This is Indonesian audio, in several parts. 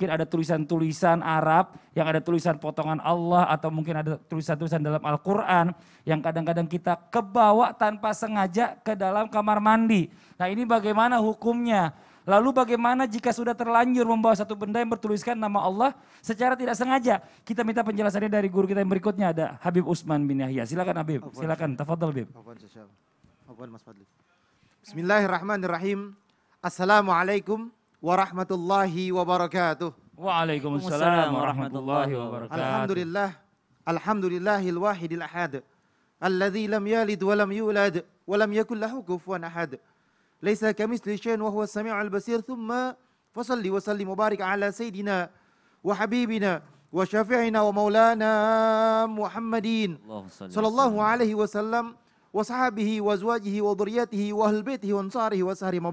mungkin ada tulisan-tulisan Arab, yang ada tulisan potongan Allah, atau mungkin ada tulisan-tulisan dalam Al-Quran, yang kadang-kadang kita kebawa tanpa sengaja ke dalam kamar mandi. Nah ini bagaimana hukumnya? Lalu bagaimana jika sudah terlanjur membawa satu benda yang bertuliskan nama Allah secara tidak sengaja? Kita minta penjelasannya dari guru kita yang berikutnya ada Habib Usman bin Yahya. Silakan Habib, silakan. Tafadhal Habib. Bismillahirrahmanirrahim. Assalamualaikum ورحمة الله وبركاته وعليكم السلام ورحمة الله وبركاته الحمد لله الحمد لله الواحد الأحد الذي لم يلد ولم يولد ولم يكن له كفوا أحد ليس كمثل شيء وهو السميع البصير ثم فصل وسلم مبارك على سيدنا وحبيبنا وشافعنا ومولانا محمد صلى الله عليه وسلم وصحابه وازواجه وذريته واهل بيته وانصاره وسهره ما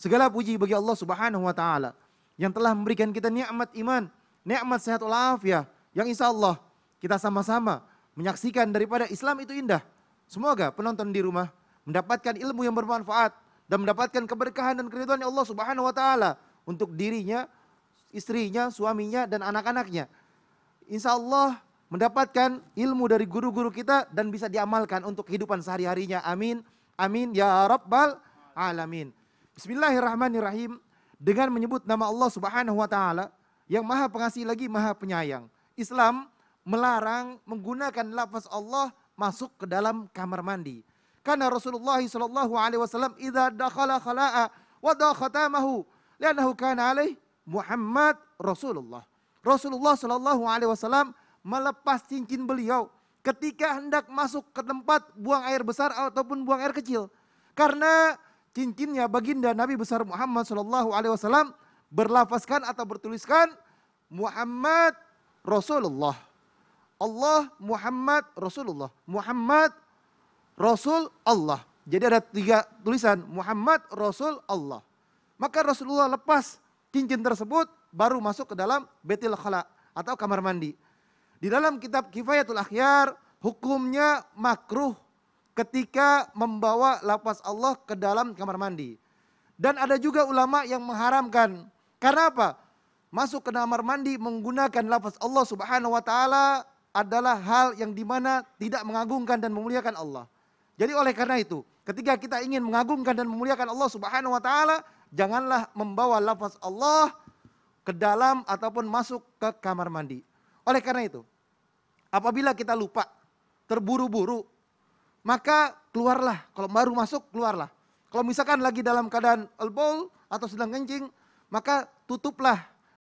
Segala puji bagi Allah Subhanahu wa taala yang telah memberikan kita nikmat iman, nikmat sehat walafiat yang insya Allah kita sama-sama menyaksikan daripada Islam itu indah. Semoga penonton di rumah mendapatkan ilmu yang bermanfaat dan mendapatkan keberkahan dan keriduan Allah Subhanahu wa taala untuk dirinya, istrinya, suaminya dan anak-anaknya. Insya Allah mendapatkan ilmu dari guru-guru kita dan bisa diamalkan untuk kehidupan sehari-harinya. Amin. Amin ya rabbal alamin. Bismillahirrahmanirrahim dengan menyebut nama Allah Subhanahu wa taala yang Maha Pengasih lagi Maha Penyayang. Islam melarang menggunakan lafaz Allah masuk ke dalam kamar mandi. Karena Rasulullah sallallahu alaihi wasallam idza dakhala khala'a wa da khatamahu li'annahu kana alaih Muhammad Rasulullah. Rasulullah sallallahu alaihi wasallam melepas cincin beliau ketika hendak masuk ke tempat buang air besar ataupun buang air kecil. Karena cincinnya baginda Nabi besar Muhammad Shallallahu Alaihi Wasallam berlafazkan atau bertuliskan Muhammad Rasulullah. Allah Muhammad Rasulullah. Muhammad Rasul Allah. Jadi ada tiga tulisan Muhammad Rasul Allah. Maka Rasulullah lepas cincin tersebut baru masuk ke dalam Betil Khala atau kamar mandi. Di dalam kitab Kifayatul Akhyar hukumnya makruh ketika membawa lapas Allah ke dalam kamar mandi. Dan ada juga ulama yang mengharamkan. Karena apa? Masuk ke kamar mandi menggunakan lapas Allah Subhanahu wa taala adalah hal yang dimana tidak mengagungkan dan memuliakan Allah. Jadi oleh karena itu, ketika kita ingin mengagungkan dan memuliakan Allah Subhanahu wa taala, janganlah membawa lafaz Allah ke dalam ataupun masuk ke kamar mandi. Oleh karena itu, apabila kita lupa, terburu-buru maka keluarlah. Kalau baru masuk, keluarlah. Kalau misalkan lagi dalam keadaan elbow atau sedang kencing, maka tutuplah